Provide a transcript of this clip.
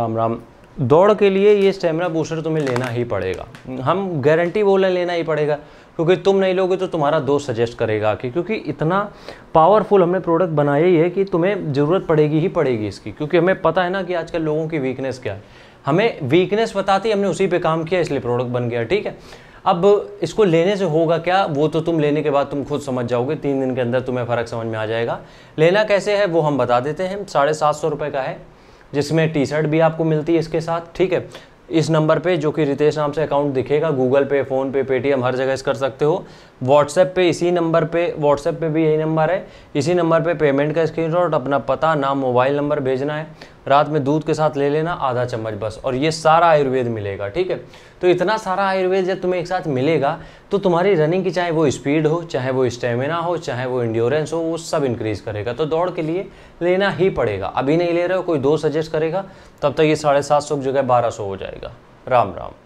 राम राम दौड़ के लिए ये स्टेमिना बूस्टर तुम्हें लेना ही पड़ेगा हम गारंटी बोलें लेना ही पड़ेगा क्योंकि तुम नहीं लोगे तो तुम्हारा दोस्त सजेस्ट करेगा कि क्योंकि इतना पावरफुल हमने प्रोडक्ट बनाया ही है कि तुम्हें ज़रूरत पड़ेगी ही पड़ेगी इसकी क्योंकि हमें पता है ना कि आजकल लोगों की वीकनेस क्या है हमें वीकनेस बताती हमने उसी पर काम किया इसलिए प्रोडक्ट बन गया ठीक है अब इसको लेने से होगा क्या वो तो तुम लेने के बाद तुम खुद समझ जाओगे तीन दिन के अंदर तुम्हें फ़र्क समझ में आ जाएगा लेना कैसे है वो हम बता देते हैं साढ़े सात सौ रुपये का है जिसमें टी शर्ट भी आपको मिलती है इसके साथ ठीक है इस नंबर पे जो कि रितेश नाम से अकाउंट दिखेगा गूगल पे फ़ोन पे पेटीएम हर जगह इस कर सकते हो व्हाट्सएप पे इसी नंबर पे व्हाट्सएप पे भी यही नंबर है इसी नंबर पे पेमेंट का स्क्रीनशॉट अपना पता नाम मोबाइल नंबर भेजना है रात में दूध के साथ ले लेना आधा चम्मच बस और ये सारा आयुर्वेद मिलेगा ठीक है तो इतना सारा आयुर्वेद जब तुम्हें एक साथ मिलेगा तो तुम्हारी रनिंग की चाहे वो स्पीड हो चाहे वो स्टेमिना हो चाहे वो इंड्योरेंस हो वो सब इंक्रीज़ करेगा तो दौड़ के लिए लेना ही पड़ेगा अभी नहीं ले रहे हो कोई दो सजेस्ट करेगा तब तक ये साढ़े सात सौ जगह बारह सौ हो जाएगा राम राम